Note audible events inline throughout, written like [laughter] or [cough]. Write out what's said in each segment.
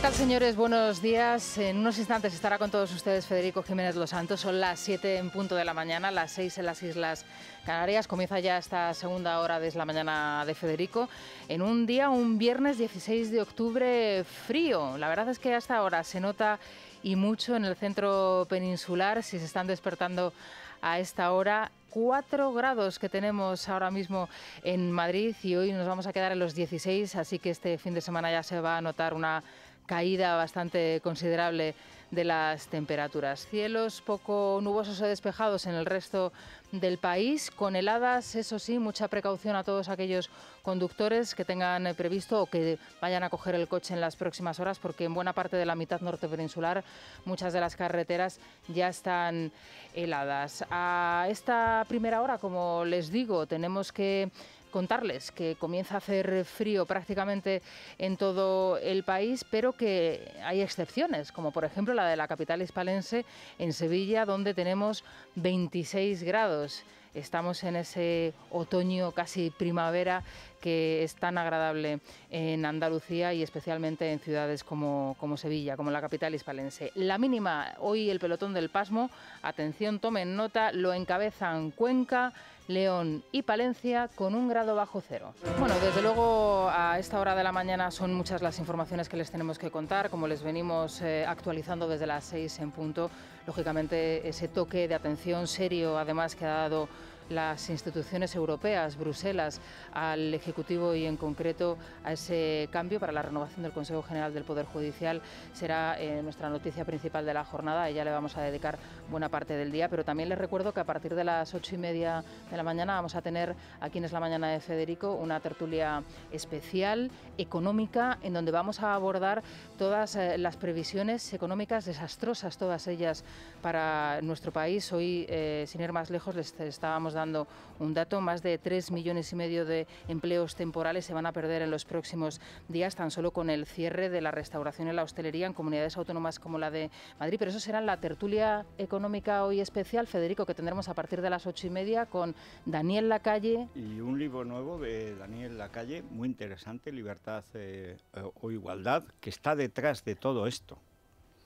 ¿Qué tal, señores? Buenos días. En unos instantes estará con todos ustedes Federico Jiménez Los Santos. Son las 7 en punto de la mañana, las 6 en las Islas Canarias. Comienza ya esta segunda hora de la mañana de Federico. En un día, un viernes 16 de octubre, frío. La verdad es que hasta ahora se nota y mucho en el centro peninsular. Si se están despertando a esta hora, 4 grados que tenemos ahora mismo en Madrid y hoy nos vamos a quedar en los 16, así que este fin de semana ya se va a notar una caída bastante considerable de las temperaturas. Cielos poco nubosos o despejados en el resto del país, con heladas, eso sí, mucha precaución a todos aquellos conductores que tengan previsto o que vayan a coger el coche en las próximas horas, porque en buena parte de la mitad norte peninsular muchas de las carreteras ya están heladas. A esta primera hora, como les digo, tenemos que contarles que comienza a hacer frío prácticamente en todo el país, pero que hay excepciones, como por ejemplo la de la capital hispalense en Sevilla, donde tenemos 26 grados. Estamos en ese otoño, casi primavera, que es tan agradable en Andalucía y especialmente en ciudades como, como Sevilla, como la capital hispalense. La mínima, hoy el pelotón del Pasmo, atención, tomen nota, lo encabezan Cuenca, León y Palencia con un grado bajo cero. Bueno, desde luego a esta hora de la mañana son muchas las informaciones que les tenemos que contar, como les venimos eh, actualizando desde las seis en punto. Lógicamente ese toque de atención serio, además que ha dado las instituciones europeas, Bruselas, al Ejecutivo y en concreto a ese cambio para la renovación del Consejo General del Poder Judicial será eh, nuestra noticia principal de la jornada. y ya le vamos a dedicar buena parte del día, pero también les recuerdo que a partir de las ocho y media de la mañana vamos a tener aquí en Es la Mañana de Federico una tertulia especial, económica, en donde vamos a abordar todas eh, las previsiones económicas desastrosas, todas ellas para nuestro país. Hoy, eh, sin ir más lejos, les estábamos dando dando un dato, más de tres millones y medio de empleos temporales se van a perder en los próximos días, tan solo con el cierre de la restauración y la hostelería en comunidades autónomas como la de Madrid. Pero eso será la tertulia económica hoy especial, Federico, que tendremos a partir de las ocho y media con Daniel Lacalle. Y un libro nuevo de Daniel Lacalle, muy interesante, Libertad eh, eh, o Igualdad, que está detrás de todo esto.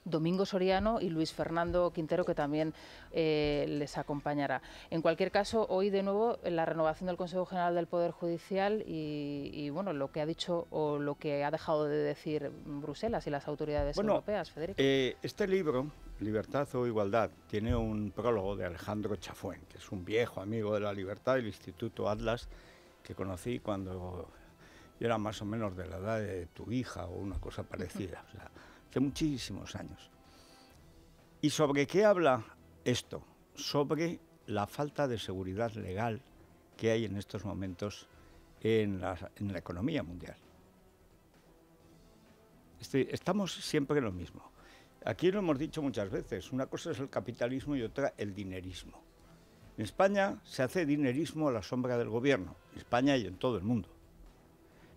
Domingo Soriano y Luis Fernando Quintero, que también eh, les acompañará. En cualquier caso, hoy de nuevo la renovación del Consejo General del Poder Judicial y, bueno, lo que ha dicho o lo que ha dejado de decir Bruselas y las autoridades europeas, Federico. Eh, este libro, Libertad o Igualdad, tiene un prólogo de Alejandro Chafuén, que es un viejo amigo de la libertad del Instituto Atlas que conocí cuando yo era más o menos de la edad de tu hija o una cosa parecida muchísimos años. ¿Y sobre qué habla esto? Sobre la falta de seguridad legal que hay en estos momentos en la, economía mundial. Este, estamos siempre en lo mismo. Aquí lo hemos dicho muchas veces, una cosa es el capitalismo y otra el dinerismo. En España se hace dinerismo a la sombra del gobierno, en España y en todo el mundo.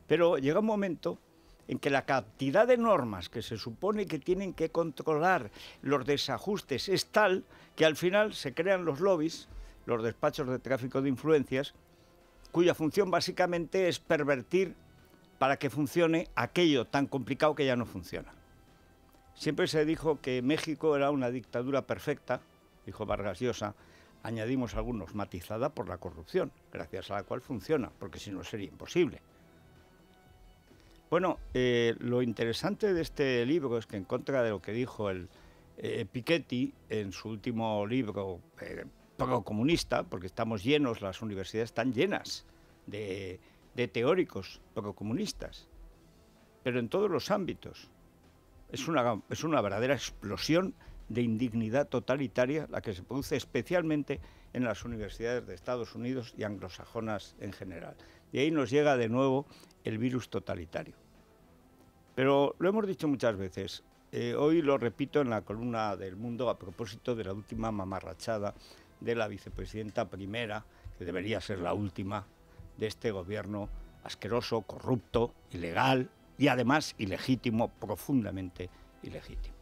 Pero llega un momento en que la cantidad de normas que se supone que tienen que controlar los desajustes es tal que al final se crean los lobbies, los despachos de tráfico de influencias, cuya función básicamente es pervertir para que funcione aquello tan complicado que ya no funciona. Siempre se dijo que México era una dictadura perfecta, dijo Vargas Llosa, añadimos algunos matizada por la corrupción, gracias a la cual funciona, porque si no sería imposible. Bueno, eh, lo interesante de este libro es que en contra de lo que dijo el eh, Piketty en su último libro eh, poco comunista, porque estamos llenos, las universidades están llenas de, teóricos teóricos comunistas, pero en todos los ámbitos. Es una, es una verdadera explosión de indignidad totalitaria la que se produce especialmente en las universidades de Estados Unidos y anglosajonas en general. Y ahí nos llega de nuevo el virus totalitario. Pero lo hemos dicho muchas veces, eh, hoy lo repito en la columna del mundo a propósito de la última mamarrachada de la vicepresidenta primera, que debería ser la última, de este gobierno asqueroso, corrupto, ilegal y además ilegítimo, profundamente ilegítimo.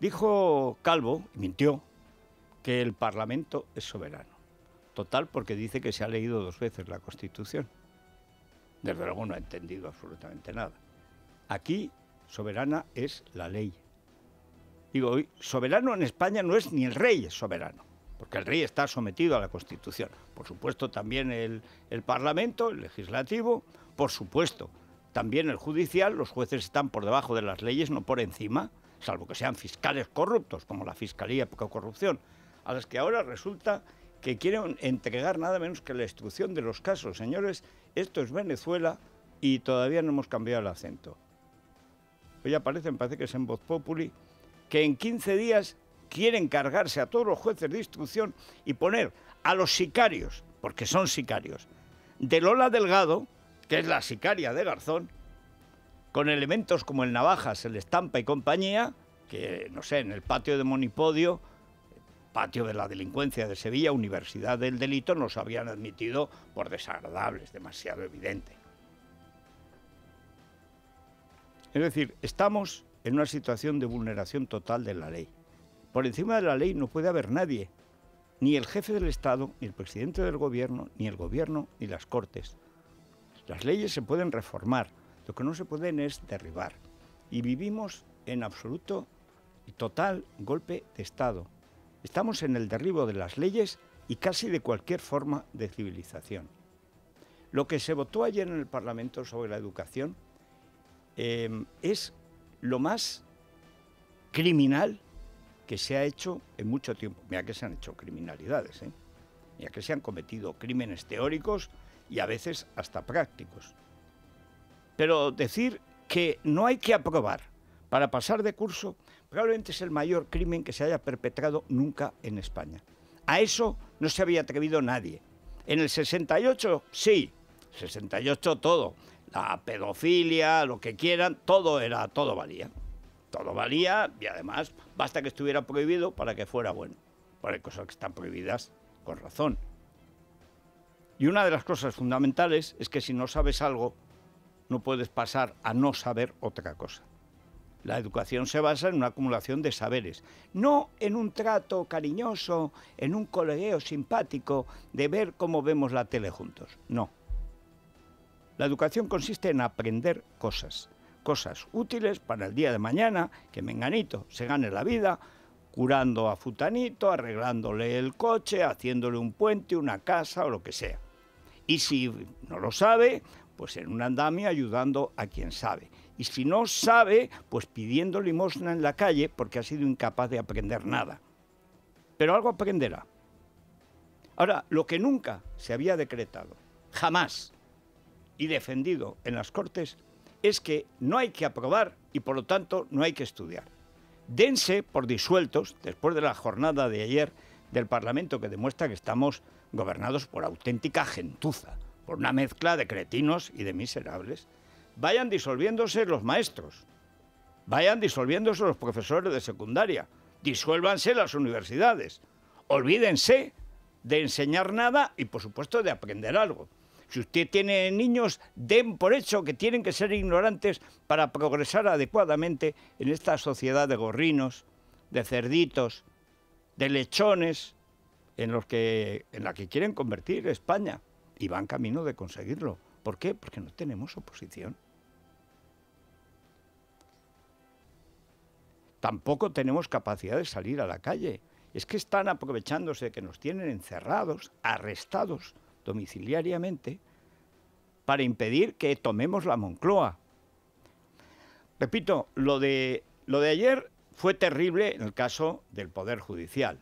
Dijo Calvo, mintió, que el Parlamento es soberano total porque dice que se ha leído dos veces la Constitución. Desde luego no ha entendido absolutamente nada. Aquí soberana es la ley. Digo, soberano en España no es ni el rey es soberano, porque el rey está sometido a la Constitución. Por supuesto también el, Parlamento, el legislativo, por supuesto también el judicial, los jueces están por debajo de las leyes, no por encima, salvo que sean fiscales corruptos, como la Fiscalía por Corrupción, a las que ahora resulta que quieren entregar nada menos que la instrucción de los casos. Señores, esto es Venezuela y todavía no hemos cambiado el acento. Hoy aparecen, parece que es en Voz Populi, que en 15 días quieren cargarse a todos los jueces de instrucción y poner a los sicarios, porque son sicarios, de Lola Delgado, que es la sicaria de Garzón, con elementos como el navajas, el estampa y compañía, que no sé, en el patio de Monipodio Patio de la Delincuencia de Sevilla, Universidad del Delito, nos habían admitido por desagradables, demasiado evidente. Es decir, estamos en una situación de vulneración total de la ley. Por encima de la ley no puede haber nadie, ni el jefe del Estado, ni el presidente del gobierno, ni el gobierno, ni las cortes. Las leyes se pueden reformar, lo que no se pueden es derribar. Y vivimos en absoluto y total golpe de Estado, Estamos en el derribo de las leyes y casi de cualquier forma de civilización. Lo que se votó ayer en el Parlamento sobre la educación em, es lo más criminal que se ha hecho en mucho tiempo. Mira que se han hecho criminalidades, ya ¿eh? mira que se han cometido crímenes teóricos y a veces hasta prácticos. Pero decir que no hay que aprobar para pasar de curso Probablemente es el mayor crimen que se haya perpetrado nunca en España. A eso no se había atrevido nadie. En el 68, sí, 68 todo. La pedofilia, lo que quieran, todo era, todo valía. Todo valía y además basta que estuviera prohibido para que fuera bueno. Porque hay cosas que están prohibidas con razón. Y una de las cosas fundamentales es que si no sabes algo, no puedes pasar a no saber otra cosa. La educación se basa en una acumulación de saberes, no en un trato cariñoso, en un colegueo simpático, de ver cómo vemos la tele juntos. No. La educación consiste en aprender cosas, cosas útiles para el día de mañana, que Menganito se gane la vida, curando a Futanito, arreglándole el coche, haciéndole un puente, una casa o lo que sea. Y si no lo sabe, pues en un andamio ayudando a quien sabe. Y si no sabe, pues pidiendo limosna en la calle porque ha sido incapaz de aprender nada. Pero algo aprenderá. Ahora, lo que nunca se había decretado, jamás, y defendido en las Cortes, es que no hay que aprobar y por lo tanto no hay que estudiar. Dense por disueltos, después de la jornada de ayer del Parlamento que demuestra que estamos gobernados por auténtica gentuza, por una mezcla de cretinos y de miserables, vayan disolviéndose los maestros, vayan disolviéndose los profesores de secundaria, disuélvanse las universidades, olvídense de enseñar nada y por supuesto de aprender algo. Si usted tiene niños, den por hecho que tienen que ser ignorantes para progresar adecuadamente en esta sociedad de gorrinos, de cerditos, de lechones, en, los que, en la que quieren convertir España. Y van camino de conseguirlo. ¿Por qué? Porque no tenemos oposición. Tampoco tenemos capacidad de salir a la calle. Es que están aprovechándose de que nos tienen encerrados, arrestados domiciliariamente, para impedir que tomemos la Moncloa. Repito, lo de, lo de ayer fue terrible en el caso del Poder Judicial.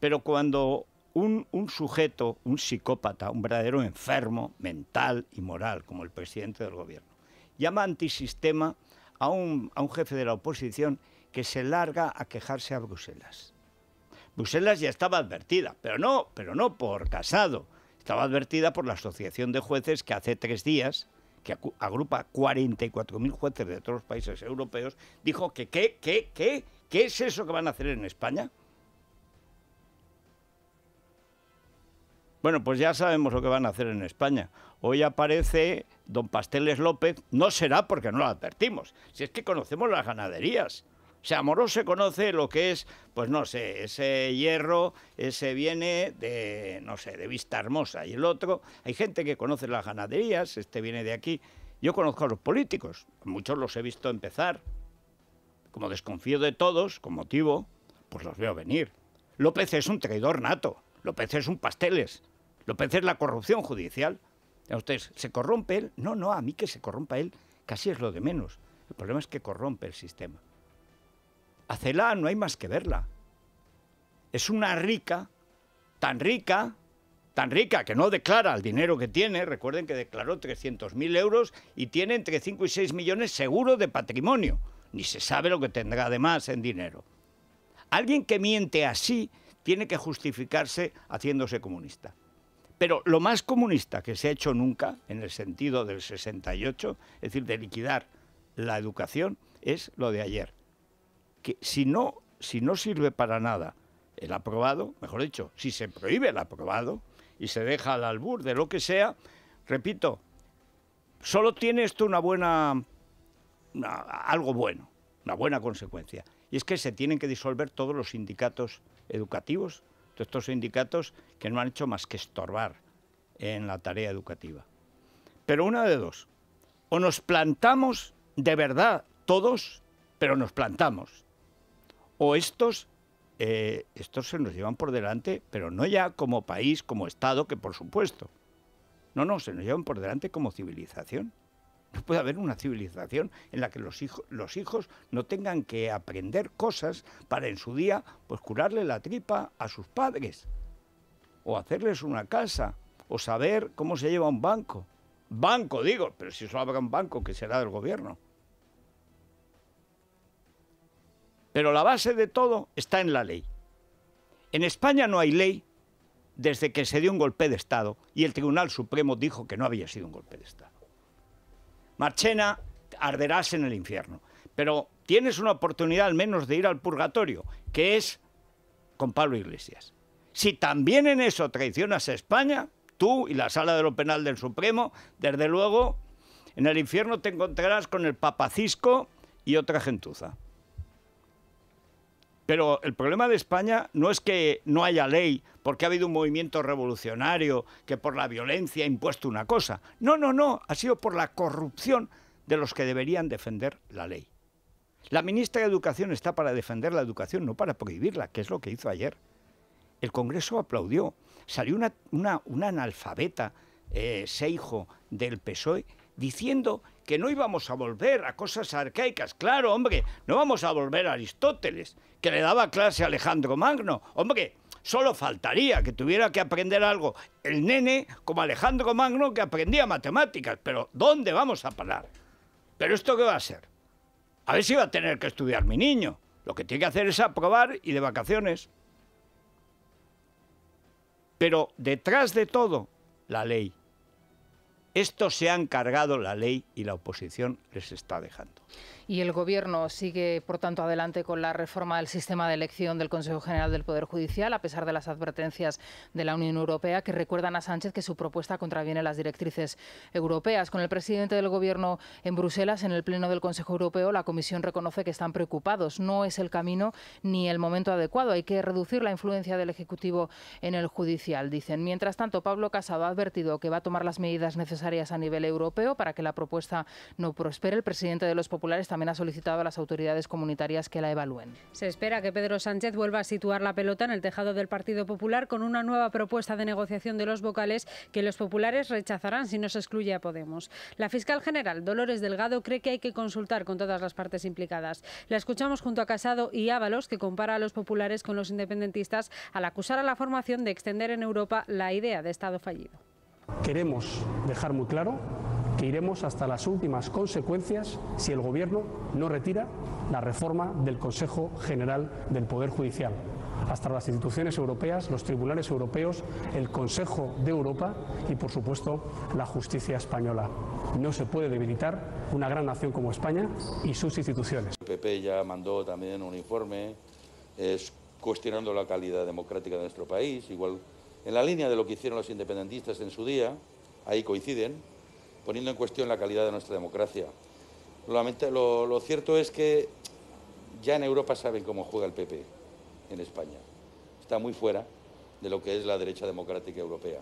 Pero cuando un, sujeto, un psicópata, un verdadero enfermo mental y moral, como el presidente del gobierno. Llama antisistema a un, a un jefe de la oposición que se larga a quejarse a Bruselas. Bruselas ya estaba advertida, pero no, pero no por casado. Estaba advertida por la Asociación de Jueces que hace tres días, que agrupa 44.000 jueces de todos los países europeos, dijo que qué, qué, qué, qué es eso que van a hacer en España. Bueno, pues ya sabemos lo que van a hacer en España. Hoy aparece don Pasteles López, no será porque no lo advertimos, si es que conocemos las ganaderías. O sea, Amorós se conoce lo que es, pues no sé, ese hierro, ese viene de, no sé, de Vista Hermosa y el otro. Hay gente que conoce las ganaderías, este viene de aquí. Yo conozco a los políticos, muchos los he visto empezar. Como desconfío de todos, con motivo, pues los veo venir. López es un traidor nato, López es un pasteles, lo pensé es la corrupción judicial. Ustedes, ¿se corrompe él? No, no, a mí que se corrompa él casi es lo de menos. El problema es que corrompe el sistema. A Celá no hay más que verla. Es una rica, tan rica, tan rica que no declara el dinero que tiene. Recuerden que declaró 300.000 euros y tiene entre 5 y 6 millones seguro de patrimonio. Ni se sabe lo que tendrá además en dinero. Alguien que miente así tiene que justificarse haciéndose comunista. Pero lo más comunista que se ha hecho nunca, en el sentido del 68, es decir, de liquidar la educación, es lo de ayer. Que si no, si no sirve para nada el aprobado, mejor dicho, si se prohíbe el aprobado y se deja al albur de lo que sea, repito, solo tiene esto una buena, algo bueno, una buena consecuencia. Y es que se tienen que disolver todos los sindicatos educativos estos sindicatos que no han hecho más que estorbar en la tarea educativa. Pero una de dos, o nos plantamos de verdad todos, pero nos plantamos, o estos, eh, estos se nos llevan por delante, pero no ya como país, como Estado, que por supuesto, no, no, se nos llevan por delante como civilización puede haber una civilización en la que los, hijos, no tengan que aprender cosas para en su día pues curarle la tripa a sus padres o hacerles una casa o saber cómo se lleva un banco. Banco, digo, pero si solo habrá un banco que será del gobierno. Pero la base de todo está en la ley. En España no hay ley desde que se dio un golpe de Estado y el Tribunal Supremo dijo que no había sido un golpe de Estado. Marchena, arderás en el infierno. Pero tienes una oportunidad al menos de ir al purgatorio, que es con Pablo Iglesias. Si también en eso traicionas a España, tú y la sala de lo penal del Supremo, desde luego, en el infierno te encontrarás con el papacisco y otra gentuza. Pero el problema de España no es que no haya ley, porque ha habido un movimiento revolucionario que por la violencia ha impuesto una cosa. No, no, no, ha sido por la corrupción de los que deberían defender la ley. La ministra de Educación está para defender la educación, no para prohibirla, que es lo que hizo ayer. El Congreso aplaudió. Salió una, una, analfabeta, eh, Seijo, del PSOE, diciendo que no íbamos a volver a cosas arcaicas. Claro, hombre, no vamos a volver a Aristóteles, que le daba clase a Alejandro Magno. Hombre, solo faltaría que tuviera que aprender algo el nene como Alejandro Magno que aprendía matemáticas. Pero ¿dónde vamos a parar? ¿Pero esto qué va a ser? A ver si va a tener que estudiar mi niño. Lo que tiene que hacer es aprobar y de vacaciones. Pero detrás de todo, la ley. Esto se han cargado la ley y la oposición les está dejando y el Gobierno sigue, por tanto, adelante con la reforma del sistema de elección del Consejo General del Poder Judicial, a pesar de las advertencias de la Unión Europea que recuerdan a Sánchez que su propuesta contraviene las directrices europeas. Con el presidente del Gobierno en Bruselas, en el Pleno del Consejo Europeo, la Comisión reconoce que están preocupados. No es el camino ni el momento adecuado. Hay que reducir la influencia del Ejecutivo en el Judicial, dicen. Mientras tanto, Pablo Casado ha advertido que va a tomar las medidas necesarias a nivel europeo para que la propuesta no prospere. El presidente de los Populares también ha solicitado a las autoridades comunitarias que la evalúen. Se espera que Pedro Sánchez vuelva a situar la pelota en el tejado del Partido Popular con una nueva propuesta de negociación de los vocales que los populares rechazarán si no se excluye a Podemos. La fiscal general Dolores Delgado cree que hay que consultar con todas las partes implicadas. La escuchamos junto a Casado y Ábalos, que compara a los populares con los independentistas al acusar a la formación de extender en Europa la idea de Estado fallido. Queremos dejar muy claro que iremos hasta las últimas consecuencias si el Gobierno no retira la reforma del Consejo General del Poder Judicial. Hasta las instituciones europeas, los tribunales europeos, el Consejo de Europa y, por supuesto, la justicia española. No se puede debilitar una gran nación como España y sus instituciones. El PP ya mandó también un informe cuestionando la calidad democrática de nuestro país, igual en la línea de lo que hicieron los independentistas en su día, ahí coinciden, poniendo en cuestión la calidad de nuestra democracia. Lo, cierto es que ya en Europa saben cómo juega el PP en España. Está muy fuera de lo que es la derecha democrática europea.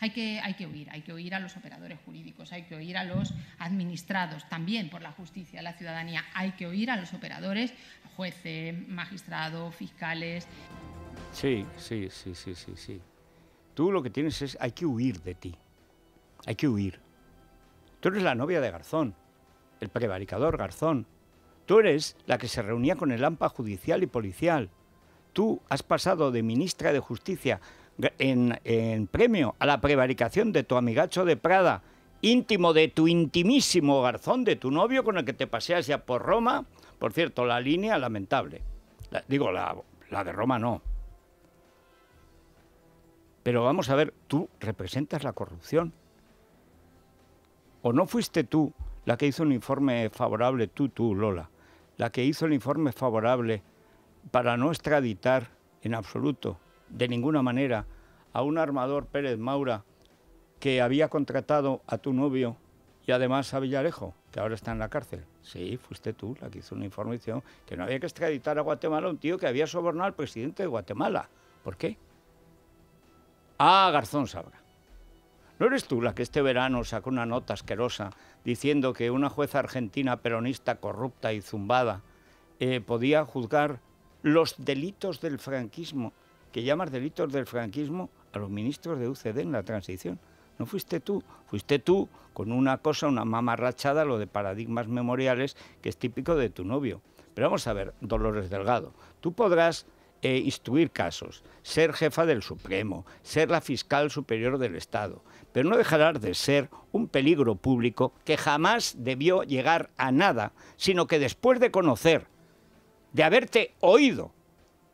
Hay que, hay que oír, hay que oír a los operadores jurídicos, hay que oír a los administrados también por la justicia, la ciudadanía, hay que oír a los operadores, jueces, magistrados, fiscales. Sí, sí, sí, sí, sí, sí. Tú lo que tienes es, hay que huir de ti, hay que huir. Tú eres la novia de Garzón, el prevaricador Garzón. Tú eres la que se reunía con el AMPA judicial y policial. Tú has pasado de ministra de Justicia en, premio a la prevaricación de tu amigacho de Prada, íntimo de tu intimísimo Garzón, de tu novio con el que te paseas ya por Roma. Por cierto, la línea lamentable. digo, la, la de Roma no. Pero vamos a ver, tú representas la corrupción o no fuiste tú la que hizo un informe favorable, tú, tú, Lola, la que hizo el informe favorable para no extraditar en absoluto, de ninguna manera, a un armador Pérez Maura que había contratado a tu novio y además a Villarejo, que ahora está en la cárcel. Sí, fuiste tú la que hizo una información que no había que extraditar a Guatemala un tío que había sobornado al presidente de Guatemala. ¿Por qué? Ah, Garzón Sabra. ¿No eres tú la que este verano sacó una nota asquerosa diciendo que una jueza argentina peronista corrupta y zumbada eh, podía juzgar los delitos del franquismo, que llamas delitos del franquismo a los ministros de UCD en la transición? No fuiste tú, fuiste tú con una cosa, una mamarrachada, lo de paradigmas memoriales, que es típico de tu novio. Pero vamos a ver, Dolores Delgado, tú podrás e instruir casos, ser jefa del Supremo, ser la fiscal superior del Estado, pero no dejará de ser un peligro público que jamás debió llegar a nada, sino que después de conocer, de haberte oído,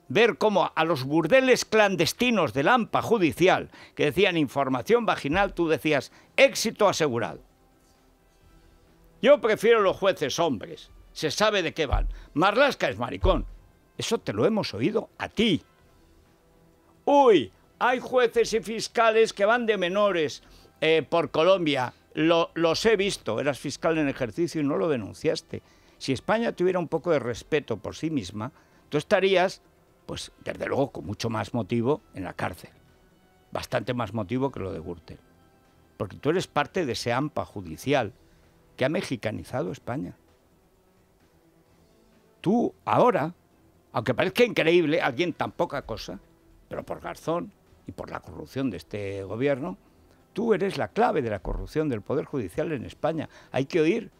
ver cómo a los burdeles clandestinos de lampa judicial, que decían información vaginal, tú decías éxito asegurado. Yo prefiero los jueces hombres, se sabe de qué van. Marlasca es maricón, eso te lo hemos oído a ti. Uy, hay jueces y fiscales que van de menores eh, por Colombia. los he visto, eras fiscal en ejercicio y no lo denunciaste. Si España tuviera un poco de respeto por sí misma, tú estarías, pues desde luego con mucho más motivo, en la cárcel. Bastante más motivo que lo de Gürtel. Porque tú eres parte de ese AMPA judicial que ha mexicanizado España. Tú ahora aunque parezca increíble, alguien tan poca cosa, pero por Garzón y por la corrupción de este gobierno, tú eres la clave de la corrupción del Poder Judicial en España. Hay que oír,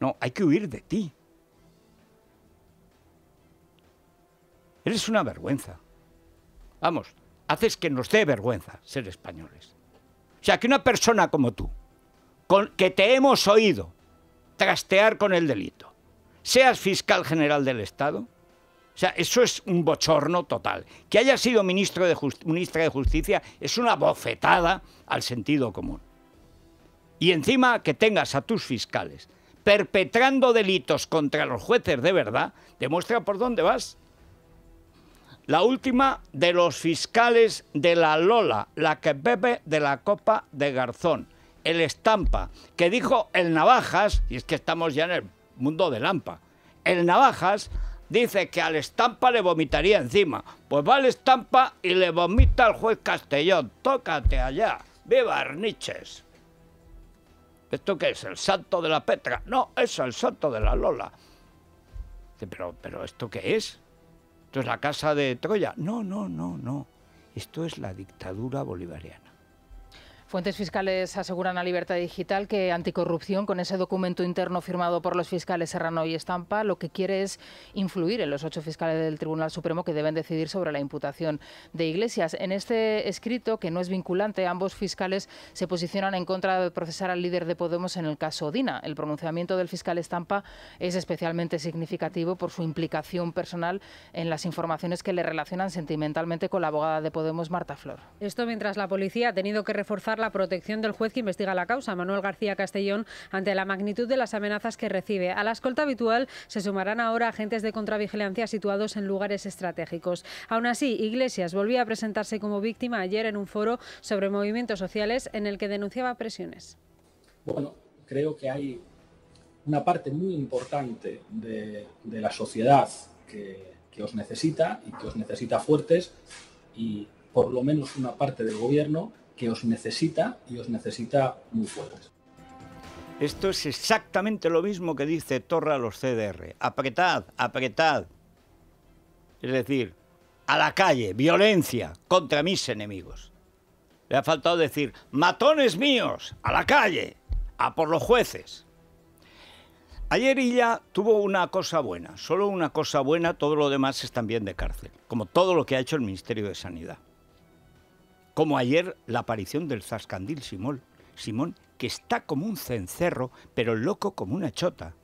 no, hay que huir de ti. Eres una vergüenza. Vamos, haces que nos dé vergüenza ser españoles. O sea, que una persona como tú, con, que te hemos oído trastear con el delito, seas fiscal general del Estado, o sea, eso es un bochorno total. Que haya sido ministro ministra de Justicia es una bofetada al sentido común. Y encima que tengas a tus fiscales perpetrando delitos contra los jueces de verdad, demuestra por dónde vas. La última de los fiscales de la Lola, la que bebe de la copa de Garzón, el estampa, que dijo el Navajas, y es que estamos ya en el mundo de Lampa, el Navajas Dice que al estampa le vomitaría encima. Pues va al estampa y le vomita al juez Castellón. Tócate allá. ¡Viva Arniches! ¿Esto qué es? ¿El santo de la Petra? No, es el santo de la Lola. Pero, pero ¿esto qué es? ¿Esto es la casa de Troya? No, no, no, no. Esto es la dictadura bolivariana. Fuentes fiscales aseguran a Libertad Digital que Anticorrupción, con ese documento interno firmado por los fiscales Serrano y Estampa, lo que quiere es influir en los ocho fiscales del Tribunal Supremo que deben decidir sobre la imputación de Iglesias. En este escrito, que no es vinculante, ambos fiscales se posicionan en contra de procesar al líder de Podemos en el caso Dina. El pronunciamiento del fiscal Estampa es especialmente significativo por su implicación personal en las informaciones que le relacionan sentimentalmente con la abogada de Podemos, Marta Flor. Esto mientras la policía ha tenido que reforzar la protección del juez que investiga la causa, Manuel García Castellón, ante la magnitud de las amenazas que recibe. A la escolta habitual se sumarán ahora agentes de contravigilancia situados en lugares estratégicos. Aún así, Iglesias volvió a presentarse como víctima ayer en un foro sobre movimientos sociales en el que denunciaba presiones. Bueno, creo que hay una parte muy importante de, la sociedad que, que, os necesita y que os necesita fuertes y por lo menos una parte del gobierno que os necesita y os necesita muy fuertes. Esto es exactamente lo mismo que dice Torra a los CDR. Apretad, apretad. Es decir, a la calle, violencia contra mis enemigos. Le ha faltado decir, matones míos, a la calle, a por los jueces. Ayer ya tuvo una cosa buena, solo una cosa buena, todo lo demás es también de cárcel, como todo lo que ha hecho el Ministerio de Sanidad como ayer la aparición del zascandil Simón, Simón, que está como un cencerro, pero loco como una chota.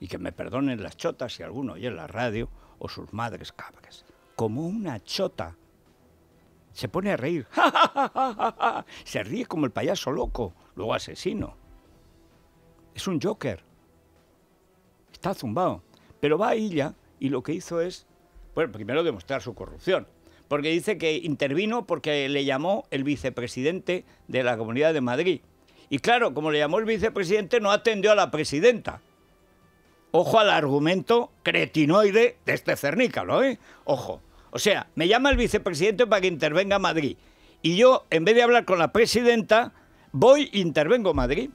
Y que me perdonen las chotas si alguno oye la radio o sus madres cabras. Como una chota. Se pone a reír. [laughs] Se ríe como el payaso loco, luego asesino. Es un Joker. Está zumbado. Pero va a Illa y lo que hizo es, bueno, primero demostrar su corrupción porque dice que intervino porque le llamó el vicepresidente de la Comunidad de Madrid. Y claro, como le llamó el vicepresidente, no atendió a la presidenta. Ojo al argumento cretinoide de este cernícalo, ¿eh? Ojo. O sea, me llama el vicepresidente para que intervenga Madrid. Y yo, en vez de hablar con la presidenta, voy e intervengo Madrid.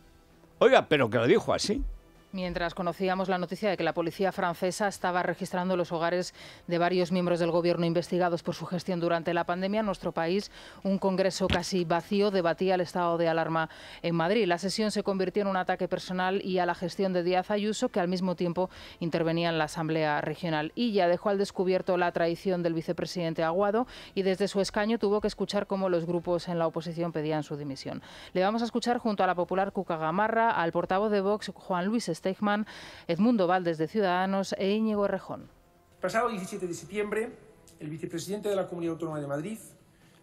Oiga, pero que lo dijo así. Mientras conocíamos la noticia de que la policía francesa estaba registrando los hogares de varios miembros del gobierno investigados por su gestión durante la pandemia, en nuestro país, un congreso casi vacío debatía el estado de alarma en Madrid. La sesión se convirtió en un ataque personal y a la gestión de Díaz Ayuso, que al mismo tiempo intervenía en la Asamblea Regional. Y ya dejó al descubierto la traición del vicepresidente Aguado y desde su escaño tuvo que escuchar cómo los grupos en la oposición pedían su dimisión. Le vamos a escuchar junto a la popular Cuca Gamarra, al portavoz de Vox, Juan Luis Edmundo Valdes de Ciudadanos e Íñigo Rejón. Pasado 17 de septiembre, el vicepresidente de la Comunidad Autónoma de Madrid,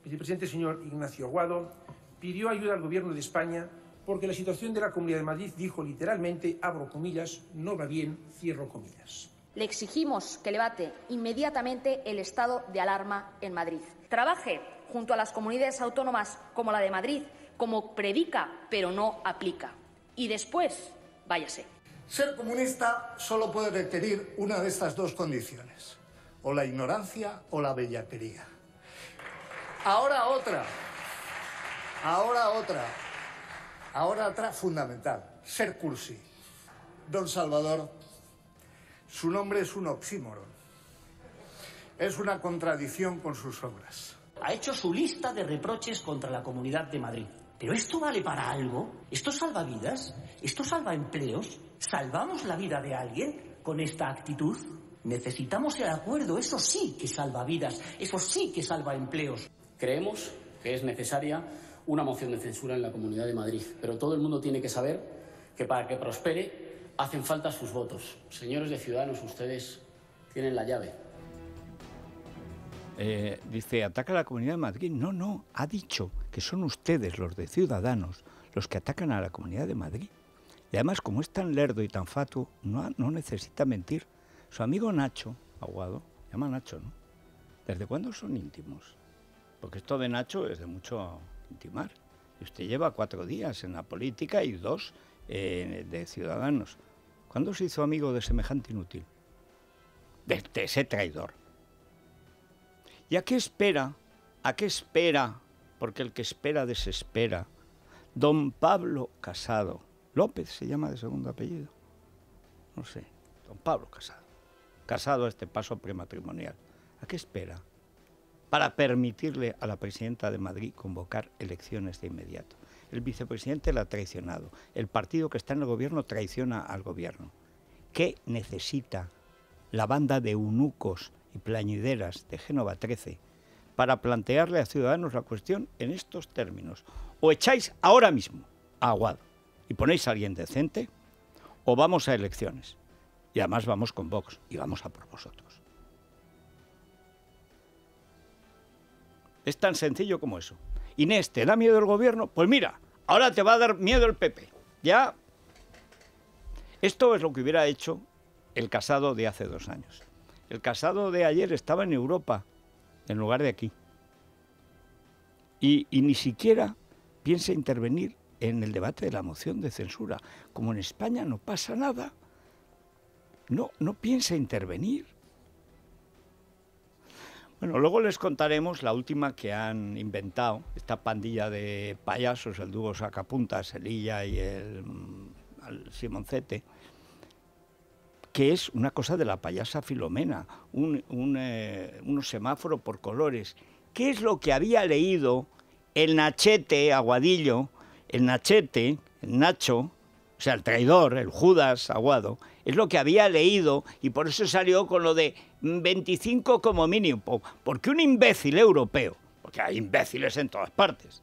vicepresidente señor Ignacio Aguado, pidió ayuda al Gobierno de España porque la situación de la Comunidad de Madrid, dijo literalmente, abro comillas, no va bien, cierro comillas. Le exigimos que levante inmediatamente el estado de alarma en Madrid. Trabaje junto a las comunidades autónomas como la de Madrid, como predica pero no aplica. Y después, váyase. Ser comunista solo puede requerir una de estas dos condiciones, o la ignorancia o la bellaquería. Ahora otra, ahora otra, ahora otra fundamental, ser cursi. Don Salvador, su nombre es un oxímoron, es una contradicción con sus obras. Ha hecho su lista de reproches contra la Comunidad de Madrid. ¿Pero esto vale para algo? ¿Esto salva vidas? ¿Esto salva empleos? ¿Salvamos la vida de alguien con esta actitud? Necesitamos el acuerdo, eso sí que salva vidas, eso sí que salva empleos. Creemos que es necesaria una moción de censura en la Comunidad de Madrid, pero todo el mundo tiene que saber que para que prospere hacen falta sus votos. Señores de Ciudadanos, ustedes tienen la llave. Eh, dice, ataca la Comunidad de Madrid. No, no, ha dicho que son ustedes los de Ciudadanos los que atacan a la Comunidad de Madrid. Y además, como es tan lerdo y tan fatuo, no, necesita mentir. Su amigo Nacho, Aguado, llama Nacho, ¿no? ¿Desde cuándo son íntimos? Porque esto de Nacho es de mucho intimar. Usted lleva cuatro días en la política y dos eh, de Ciudadanos. ¿Cuándo se hizo amigo de semejante inútil? de, ese traidor. ¿Y a qué espera? ¿A qué espera? Porque el que espera desespera. Don Pablo Casado, López se llama de segundo apellido. No sé, don Pablo Casado. Casado a este paso prematrimonial. ¿A qué espera? Para permitirle a la presidenta de Madrid convocar elecciones de inmediato. El vicepresidente la ha traicionado. El partido que está en el gobierno traiciona al gobierno. ¿Qué necesita la banda de eunucos y plañideras de Génova 13 para plantearle a Ciudadanos la cuestión en estos términos? O echáis ahora mismo a Aguado y ponéis a alguien decente, o vamos a elecciones. Y además vamos con Vox y vamos a por vosotros. Es tan sencillo como eso. Inés, ¿te da miedo el gobierno? Pues mira, ahora te va a dar miedo el PP. Ya. Esto es lo que hubiera hecho el casado de hace dos años. El casado de ayer estaba en Europa, en lugar de aquí. Y, y ni siquiera piensa intervenir en el debate de la moción de censura. Como en España no pasa nada, no, no piensa intervenir. Bueno, luego les contaremos la última que han inventado, esta pandilla de payasos, el dúo Sacapunta, Elilla y el, mm, Simoncete, que es una cosa de la payasa Filomena, un, eh, semáforo por colores. ¿Qué es lo que había leído el Nachete Aguadillo el Nachete, el Nacho, o sea, el traidor, el Judas Aguado, es lo que había leído y por eso salió con lo de 25 como mínimo, porque un imbécil europeo, porque hay imbéciles en todas partes,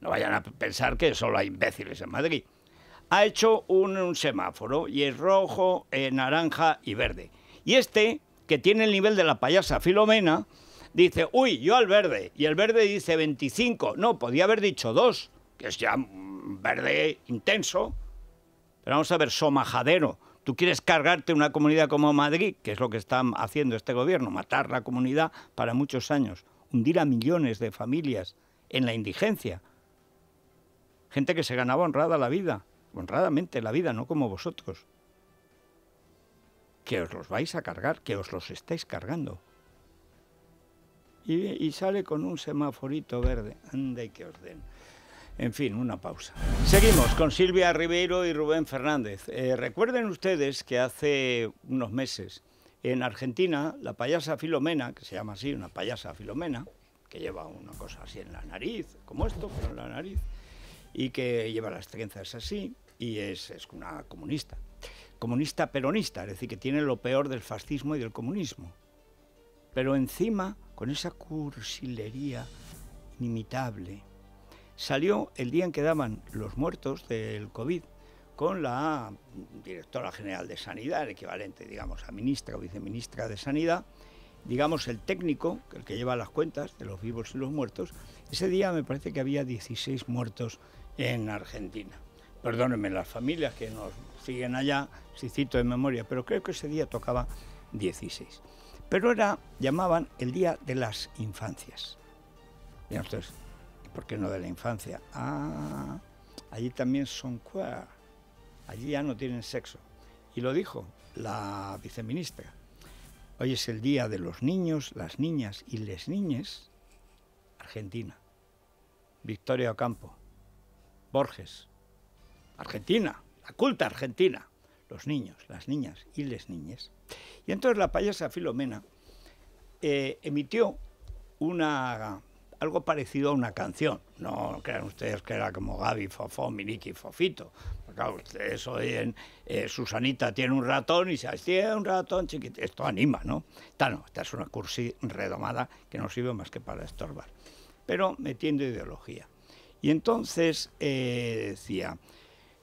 no vayan a pensar que solo hay imbéciles en Madrid, ha hecho un, semáforo y es rojo, eh, naranja y verde. Y este, que tiene el nivel de la payasa Filomena, dice, uy, yo al verde, y el verde dice 25, no, podía haber dicho dos es ya mm, verde intenso. Pero vamos a ver, somajadero. Tú quieres cargarte una comunidad como Madrid, que es lo que está haciendo este gobierno, matar la comunidad para muchos años, hundir a millones de familias en la indigencia. Gente que se ganaba honrada la vida, honradamente la vida, no como vosotros. Que os los vais a cargar, que os los estáis cargando. Y, y sale con un semaforito verde. Anda y que os den. En fin, una pausa. Seguimos con Silvia Ribeiro y Rubén Fernández. Eh, recuerden ustedes que hace unos meses en Argentina la payasa Filomena, que se llama así, una payasa Filomena, que lleva una cosa así en la nariz, como esto, pero en la nariz, y que lleva las trenzas así, y es, es una comunista. Comunista peronista, es decir, que tiene lo peor del fascismo y del comunismo. Pero encima, con esa cursilería inimitable, salió el día en que daban los muertos del COVID con la directora general de Sanidad, el equivalente, digamos, a ministra o viceministra de Sanidad, digamos, el técnico, el que lleva las cuentas de los vivos y los muertos. Ese día me parece que había 16 muertos en Argentina. Perdónenme las familias que nos siguen allá, si cito de memoria, pero creo que ese día tocaba 16. Pero era, llamaban el Día de las Infancias porque no de la infancia. Ah, allí también son queer, allí ya no tienen sexo. Y lo dijo la viceministra. Hoy es el día de los niños, las niñas y les niñes. Argentina. Victoria Ocampo. Borges. Argentina. La culta Argentina. Los niños, las niñas y les niñes. Y entonces la payasa Filomena eh, emitió una algo parecido a una canción. No crean ustedes que era como Gaby, Fofó, Miniki, Fofito. Claro, ustedes oyen, eh, Susanita tiene un ratón y se tiene un ratón chiquito. Esto anima, ¿no? Esta esta es una cursi redomada que no sirve más que para estorbar. Pero metiendo ideología. Y entonces eh, decía,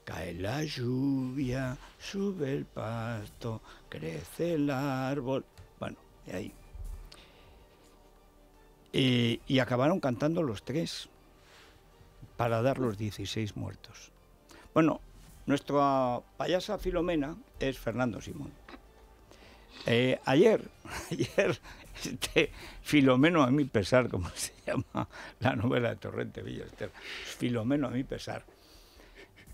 cae la lluvia, sube el pasto, crece el árbol. Bueno, y ahí y, acabaron cantando los tres para dar los 16 muertos. Bueno, nuestra payasa Filomena es Fernando Simón. Eh, ayer, [laughs] ayer, este Filomeno a mi pesar, como [laughs] se llama la novela de Torrente Villester, Filomeno a mi pesar,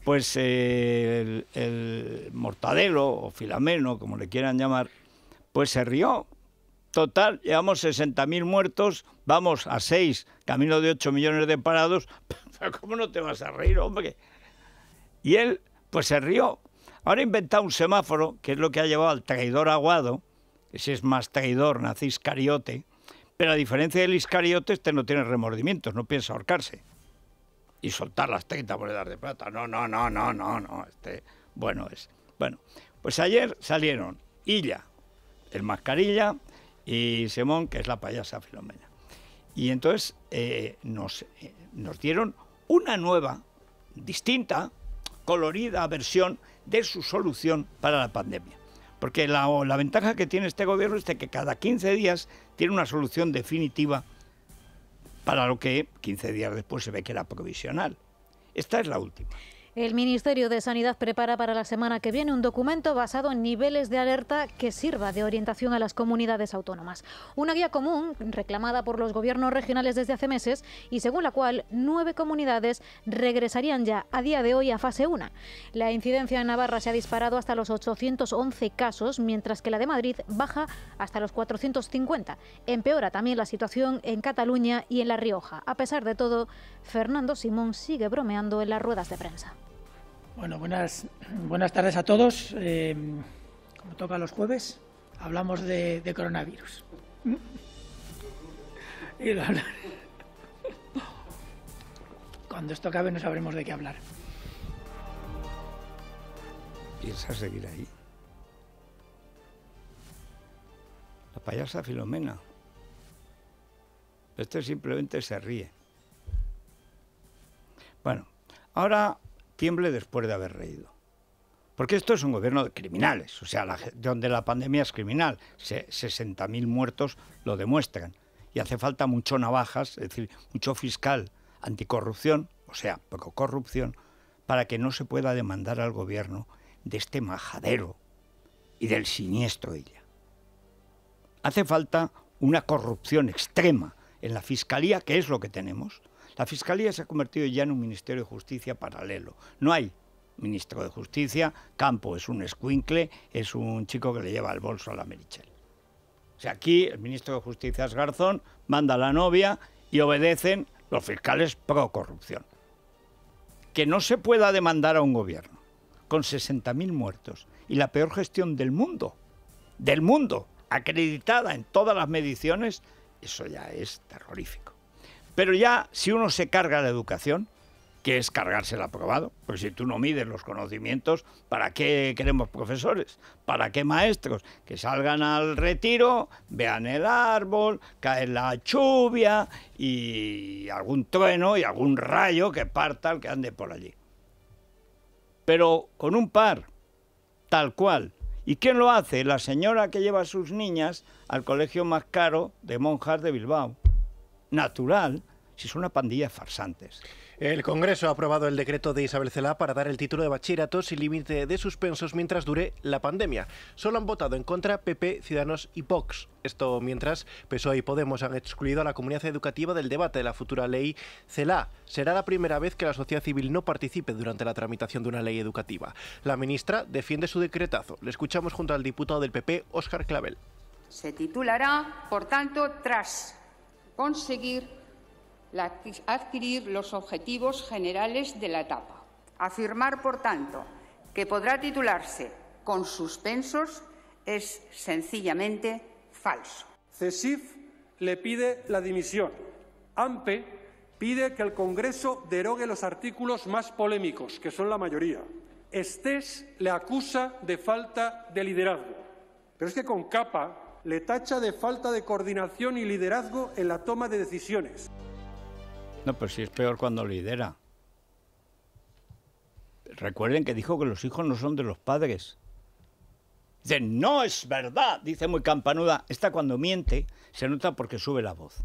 pues eh, el, el, mortadelo o filameno, como le quieran llamar, pues se rió Total, llevamos 60.000 muertos, vamos a 6, camino de 8 millones de parados. [laughs] ¿Cómo no te vas a reír, hombre? Y él, pues se rió. Ahora inventado un semáforo, que es lo que ha llevado al traidor aguado, que es más traidor, nací iscariote, pero a diferencia del iscariote, este no tiene remordimientos, no piensa ahorcarse y soltar las 30 monedas de plata. No, no, no, no, no, no, este, bueno es. Bueno, pues ayer salieron Illa, el mascarilla, y Simón, que es la payasa Filomena. Y entonces eh, nos, eh, nos dieron una nueva, distinta, colorida versión de su solución para la pandemia. Porque la, ventaja que tiene este gobierno es que cada 15 días tiene una solución definitiva para lo que 15 días después se ve que era provisional. Esta es la última. El Ministerio de Sanidad prepara para la semana que viene un documento basado en niveles de alerta que sirva de orientación a las comunidades autónomas. Una guía común reclamada por los gobiernos regionales desde hace meses y según la cual nueve comunidades regresarían ya a día de hoy a fase 1. La incidencia en Navarra se ha disparado hasta los 811 casos, mientras que la de Madrid baja hasta los 450. Empeora también la situación en Cataluña y en La Rioja. A pesar de todo, Fernando Simón sigue bromeando en las ruedas de prensa. Bueno, buenas, buenas tardes a todos. Eh, como toca los jueves, hablamos de, coronavirus. Y lo Cuando esto acabe no sabremos de qué hablar. Piensa seguir ahí? La payasa Filomena. Este simplemente se ríe. Bueno, ahora tiemble después de haber reído. Porque esto es un gobierno de criminales, o sea, donde la pandemia es criminal. 60.000 muertos lo demuestran. Y hace falta mucho navajas, es decir, mucho fiscal anticorrupción, o sea, poco corrupción, para que no se pueda demandar al gobierno de este majadero y del siniestro ella. Hace falta una corrupción extrema en la fiscalía, que es lo que tenemos, la Fiscalía se ha convertido ya en un Ministerio de Justicia paralelo. No hay ministro de Justicia, Campo es un escuincle, es un chico que le lleva el bolso a la Merichel. O sea, aquí el ministro de Justicia es Garzón, manda a la novia y obedecen los fiscales pro corrupción. Que no se pueda demandar a un gobierno con 60.000 muertos y la peor gestión del mundo, del mundo, acreditada en todas las mediciones, eso ya es terrorífico. Pero ya, si uno se carga la educación, que es cargarse el aprobado, pues si tú no mides los conocimientos, ¿para qué queremos profesores? ¿Para qué maestros? Que salgan al retiro, vean el árbol, cae la lluvia y algún trueno y algún rayo que parta el que ande por allí. Pero con un par, tal cual. ¿Y quién lo hace? La señora que lleva a sus niñas al colegio más caro de monjas de Bilbao natural si son una pandilla de farsantes. El Congreso ha aprobado el decreto de Isabel Cela para dar el título de bachillerato sin límite de suspensos mientras dure la pandemia. Solo han votado en contra PP, Ciudadanos y Vox. Esto mientras PSOE y Podemos han excluido a la comunidad educativa del debate de la futura ley CELA. Será la primera vez que la sociedad civil no participe durante la tramitación de una ley educativa. La ministra defiende su decretazo. Le escuchamos junto al diputado del PP, Óscar Clavel. Se titulará, por tanto, tras conseguir adquirir los objetivos generales de la etapa. Afirmar, por tanto, que podrá titularse con suspensos es sencillamente falso. CESIF le pide la dimisión. AMPE pide que el Congreso derogue los artículos más polémicos, que son la mayoría. Estés le acusa de falta de liderazgo. Pero es que con capa le tacha de falta de coordinación y liderazgo en la toma de decisiones. No, pero si es peor cuando lidera. Recuerden que dijo que los hijos no son de los padres. Dice, no es verdad, dice muy campanuda. Esta cuando miente se nota porque sube la voz.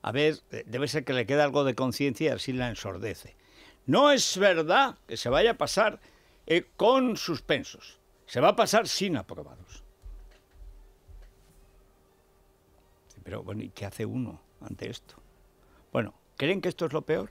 A ver, debe ser que le queda algo de conciencia y así la ensordece. No es verdad que se vaya a pasar eh, con suspensos. Se va a pasar sin aprobados. Pero bueno, ¿y qué hace uno ante esto? Bueno, ¿creen que esto es lo peor?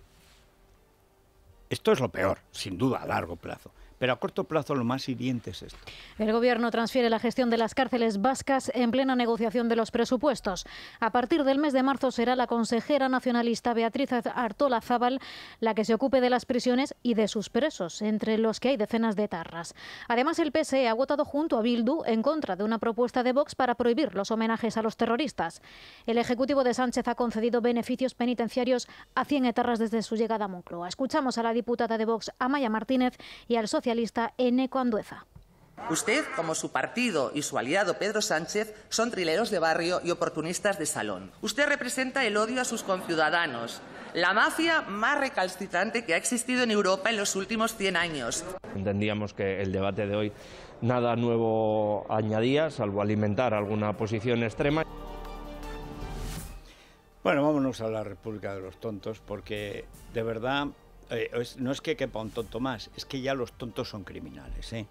Esto es lo peor, sin duda, a largo plazo. Pero a corto plazo lo más hiriente es esto. El Gobierno transfiere la gestión de las cárceles vascas en plena negociación de los presupuestos. A partir del mes de marzo será la consejera nacionalista Beatriz Artola Zabal la que se ocupe de las prisiones y de sus presos, entre los que hay decenas de tarras. Además, el PSE ha votado junto a Bildu en contra de una propuesta de Vox para prohibir los homenajes a los terroristas. El Ejecutivo de Sánchez ha concedido beneficios penitenciarios a 100 etarras desde su llegada a Moncloa. Escuchamos a la diputada de Vox, Amaya Martínez, y al socio Usted, como su partido y su aliado Pedro Sánchez, son trileros de barrio y oportunistas de salón. Usted representa el odio a sus conciudadanos, la mafia más recalcitrante que ha existido en Europa en los últimos 100 años. Entendíamos que el debate de hoy nada nuevo añadía, salvo alimentar alguna posición extrema. Bueno, vámonos a la República de los Tontos, porque de verdad eh, no es que quepa un tonto más, es que ya los tontos son criminales. ¿eh?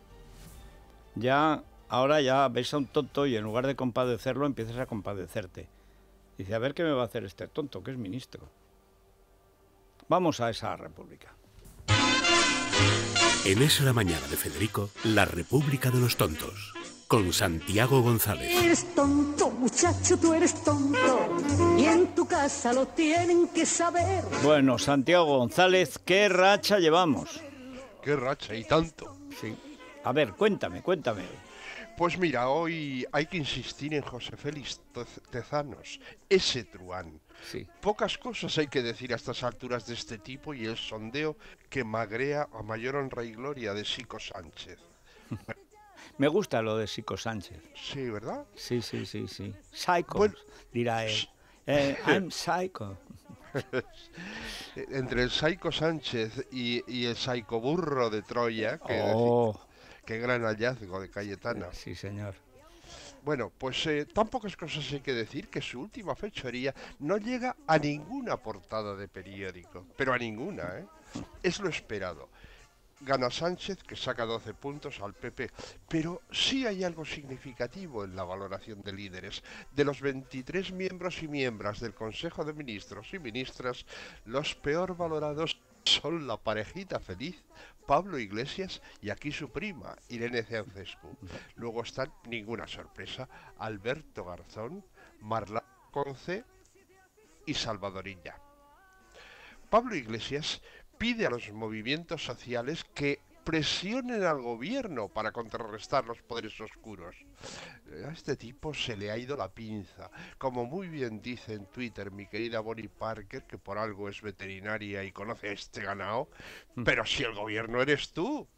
Ya, ahora ya ves a un tonto y en lugar de compadecerlo empiezas a compadecerte. Dice, a ver qué me va a hacer este tonto, que es ministro. Vamos a esa república. En esa la Mañana de Federico, la República de los Tontos con Santiago González. Eres tonto, muchacho, tú eres tonto. Y en tu casa lo tienen que saber. Bueno, Santiago González, ¿qué racha llevamos? ¿Qué racha? Y tanto. Sí. A ver, cuéntame, cuéntame. Pues mira, hoy hay que insistir en José Félix Tezanos, ese truán. Sí. Pocas cosas hay que decir a estas alturas de este tipo y el sondeo que magrea a mayor honra y gloria de Sico Sánchez. [laughs] Me gusta lo de Psycho Sánchez. Sí, ¿verdad? Sí, sí, sí, sí. Psycho, dirá él. Eh, [laughs] I'm psycho. [laughs] Entre el Psycho Sánchez y, el Psycho Burro de Troya, que oh. qué gran hallazgo de Cayetana. Sí, señor. Bueno, pues eh, tan pocas cosas hay que decir que su última fechoría no llega a ninguna portada de periódico, pero a ninguna, ¿eh? Es lo esperado. Gana Sánchez, que saca 12 puntos al PP, pero sí hay algo significativo en la valoración de líderes. De los 23 miembros y miembros del Consejo de Ministros y Ministras, los peor valorados son la parejita feliz, Pablo Iglesias y aquí su prima, Irene Ceancescu. Luego están, ninguna sorpresa, Alberto Garzón, Marla Conce y Salvadorilla. Pablo Iglesias pide a los movimientos sociales que presionen al gobierno para contrarrestar los poderes oscuros. A este tipo se le ha ido la pinza. Como muy bien dice en Twitter mi querida Bonnie Parker, que por algo es veterinaria y conoce a este ganado, mm. pero si el gobierno eres tú.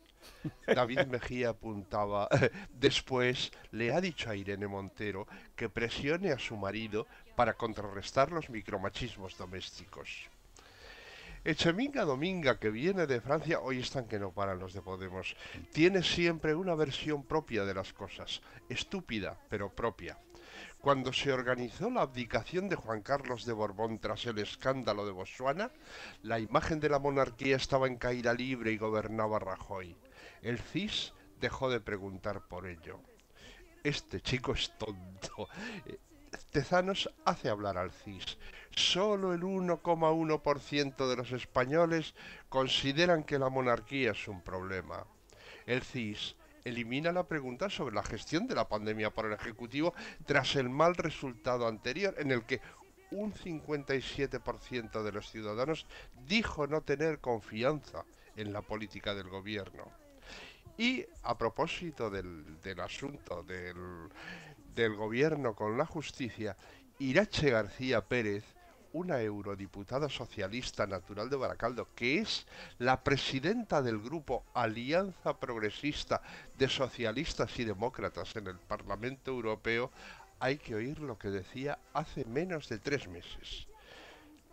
David Mejía apuntaba, [laughs] después le ha dicho a Irene Montero que presione a su marido para contrarrestar los micromachismos domésticos. Echeminga Dominga, que viene de Francia, hoy están que no paran los de Podemos. Tiene siempre una versión propia de las cosas, estúpida, pero propia. Cuando se organizó la abdicación de Juan Carlos de Borbón tras el escándalo de Botsuana, la imagen de la monarquía estaba en caída libre y gobernaba Rajoy. El CIS dejó de preguntar por ello. Este chico es tonto. Eh, Tezanos hace hablar al CIS. Solo el 1,1% de los españoles consideran que la monarquía es un problema. El CIS elimina la pregunta sobre la gestión de la pandemia para el Ejecutivo tras el mal resultado anterior, en el que un 57% de los ciudadanos dijo no tener confianza en la política del gobierno. Y a propósito del, asunto del gobierno con la justicia, Irache García Pérez una eurodiputada socialista natural de Baracaldo, que es la presidenta del grupo Alianza Progresista de Socialistas y Demócratas en el Parlamento Europeo, hay que oír lo que decía hace menos de tres meses.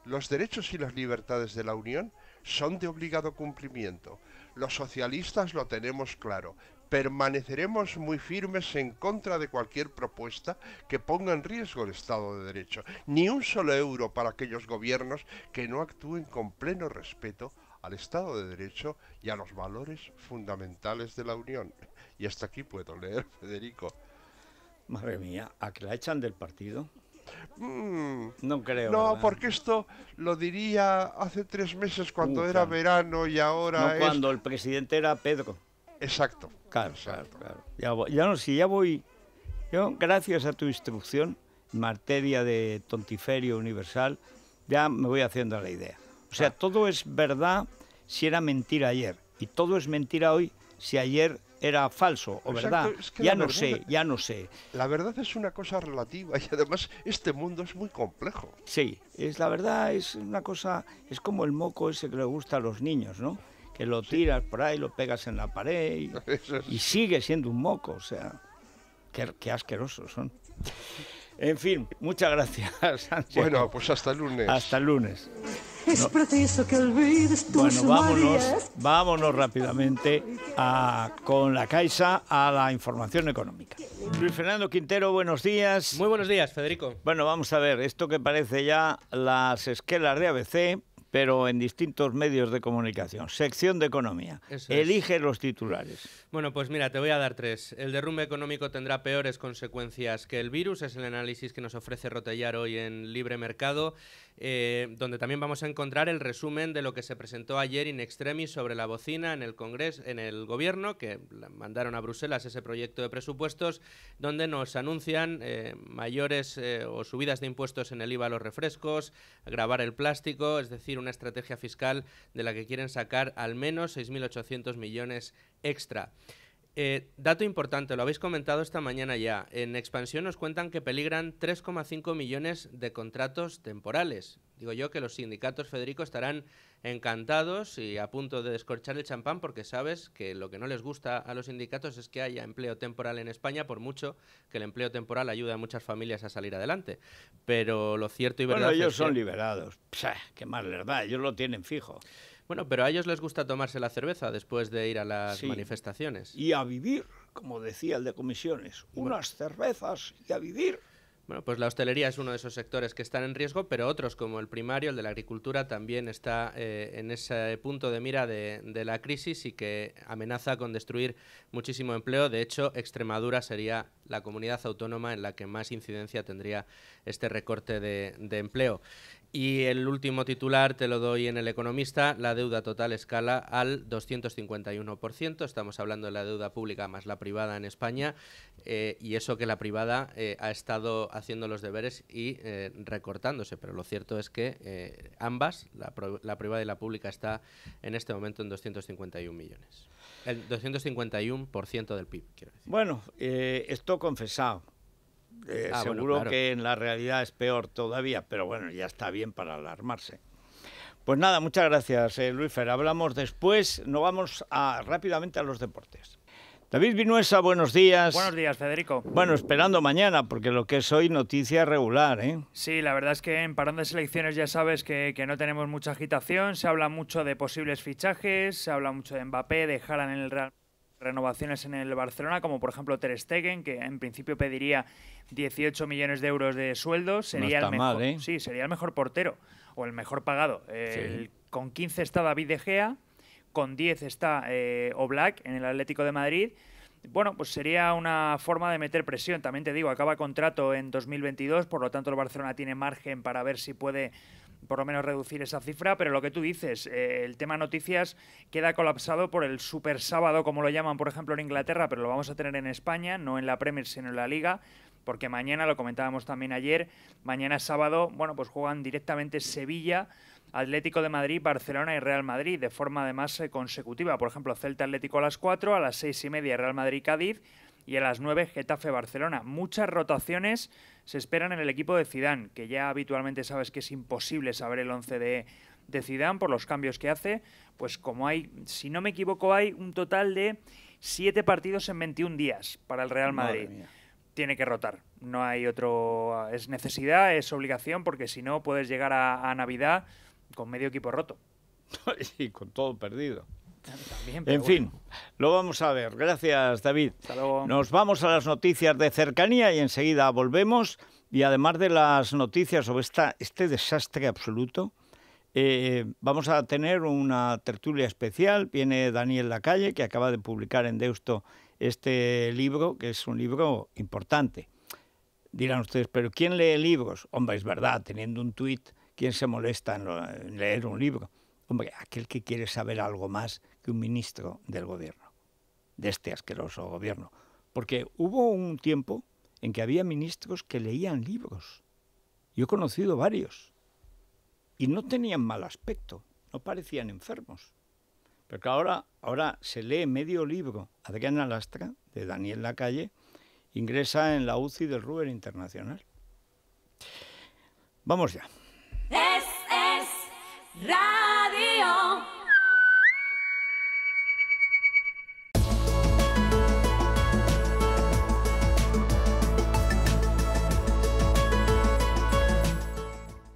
Los derechos y las libertades de la Unión son de obligado cumplimiento. Los socialistas lo tenemos claro permaneceremos muy firmes en contra de cualquier propuesta que ponga en riesgo el Estado de Derecho. Ni un solo euro para aquellos gobiernos que no actúen con pleno respeto al Estado de Derecho y a los valores fundamentales de la Unión. Y hasta aquí puedo leer, [laughs] Federico. Madre mía, ¿a que la echan del partido? Mm. no creo. No, porque esto lo diría hace tres meses cuando era verano y ahora... No, cuando el presidente era Pedro. Exacto. Claro, claro, Ya, no, si ya voy, yo gracias a tu instrucción, en materia de tontiferio universal, ya me voy haciendo la idea. O sea, todo es verdad si era mentira ayer y todo es mentira hoy si ayer era falso o verdad. ya no sé, ya no sé. La verdad es una cosa relativa y además este mundo es muy complejo. Sí, es la verdad es una cosa, es como el moco ese que le gusta a los niños, ¿no? que lo tiras por ahí, lo pegas en la pared y, [laughs] sigue siendo un moco, o sea, qué, asqueroso asquerosos son. En fin, muchas gracias, [laughs] Sánchez. Bueno, pues hasta el lunes. Hasta el lunes. Es que olvides Bueno, vámonos, rápidamente con la Caixa a la información económica. Luis Fernando Quintero, buenos días. Muy buenos días, Federico. Bueno, vamos a ver, esto que parece ya las esquelas de ABC, pero en distintos medios de comunicación. Sección de economía. Elige los titulares. Bueno, pues mira, te voy a dar tres. El derrumbe económico tendrá peores consecuencias que el virus, es el análisis que nos ofrece Rotellar hoy en Libre Mercado. Eh, donde también vamos a encontrar el resumen de lo que se presentó ayer in extremis sobre la bocina en el Congreso, en el Gobierno, que mandaron a Bruselas ese proyecto de presupuestos, donde nos anuncian eh, mayores eh, o subidas de impuestos en el IVA a los refrescos, grabar el plástico, es decir, una estrategia fiscal de la que quieren sacar al menos 6.800 millones extra. Eh, dato importante, lo habéis comentado esta mañana ya. En expansión nos cuentan que peligran 3,5 millones de contratos temporales. Digo yo que los sindicatos, Federico, estarán encantados y a punto de descorchar el champán porque sabes que lo que no les gusta a los sindicatos es que haya empleo temporal en España, por mucho que el empleo temporal ayude a muchas familias a salir adelante. Pero lo cierto y verdad. Bueno, ellos son liberados. qué más verdad. ellos lo tienen fijo. Bueno, pero a ellos les gusta tomarse la cerveza después de ir a las manifestaciones. Y a vivir, como decía el de comisiones, unas cervezas y a vivir. Bueno, pues la hostelería es uno de esos sectores que están en riesgo, pero otros como el primario, el de la agricultura, también está eh, en ese punto de mira de, la crisis y que amenaza con destruir muchísimo empleo. De hecho, Extremadura sería la comunidad autónoma en la que más incidencia tendría este recorte de, empleo. Y el último titular te lo doy en El Economista, la deuda total escala al 251%, estamos hablando de la deuda pública más la privada en España, eh, y eso que la privada eh, ha estado haciendo los deberes y eh, recortándose, pero lo cierto es que eh, ambas, la, privada y la pública, está en este momento en 251 millones. El 251% del PIB, quiero decir. Bueno, eh, esto confesado. Ah, seguro que en la realidad es peor todavía, pero bueno, ya está bien para alarmarse. Pues nada, muchas gracias, Luis Fer. Hablamos después, nos vamos a, rápidamente a los deportes. David Vinuesa, buenos días. Buenos días, Federico. Bueno, esperando mañana, porque lo que es hoy noticia regular, ¿eh? Sí, la verdad es que en parón de selecciones ya sabes que, no tenemos mucha agitación, se habla mucho de posibles fichajes, se habla mucho de Mbappé, de Haaland en el Real renovaciones en el Barcelona, como por ejemplo Ter Stegen, que en principio pediría 18 millones de euros de sueldo, sería el mejor, ¿eh? sí, sería el mejor portero o el mejor pagado. con 15 está David De Gea, con 10 está eh, en el Atlético de Madrid. Bueno, pues sería una forma de meter presión. También te digo, acaba contrato en 2022, por lo tanto el Barcelona tiene margen para ver si puede por lo menos reducir esa cifra, pero lo que tú dices, eh, el tema noticias queda colapsado por el super sábado, como lo llaman, por ejemplo, en Inglaterra, pero lo vamos a tener en España, no en la Premier, sino en la Liga, porque mañana, lo comentábamos también ayer, mañana sábado, bueno, pues juegan directamente Sevilla Atlético de Madrid, Barcelona y Real Madrid, de forma además eh, consecutiva. Por ejemplo, Celta Atlético a las 4, a las 6 y media Real Madrid Cádiz y a las 9 Getafe Barcelona. Muchas rotaciones se esperan en el equipo de Zidane, que ya habitualmente sabes que es imposible saber el 11 de, de Zidane por los cambios que hace. Pues como hay, si no me equivoco, hay un total de 7 partidos en 21 días para el Real Madrid. Tiene que rotar. No hay otro. Es necesidad, es obligación, porque si no puedes llegar a Navidad con medio equipo roto. [laughs] y con todo perdido. en fin, lo vamos a ver. Gracias, David. Nos vamos a las noticias de cercanía y enseguida volvemos. Y además de las noticias sobre este desastre absoluto, eh, vamos a tener una tertulia especial. Viene Daniel Lacalle, que acaba de publicar en Deusto este libro, que es un libro importante. Dirán ustedes, ¿pero quién lee libros? Hombre, es verdad, teniendo un tuit ¿Quién se molesta en, leer un libro? Hombre, aquel que quiere saber algo más que un ministro del gobierno, de este asqueroso gobierno. Porque hubo un tiempo en que había ministros que leían libros. Yo he conocido varios. Y no tenían mal aspecto, no parecían enfermos. pero ahora, ahora se lee medio libro, Adriana Lastra, de Daniel Lacalle, ingresa en la UCI del Ruber Internacional. Vamos ya. Radio.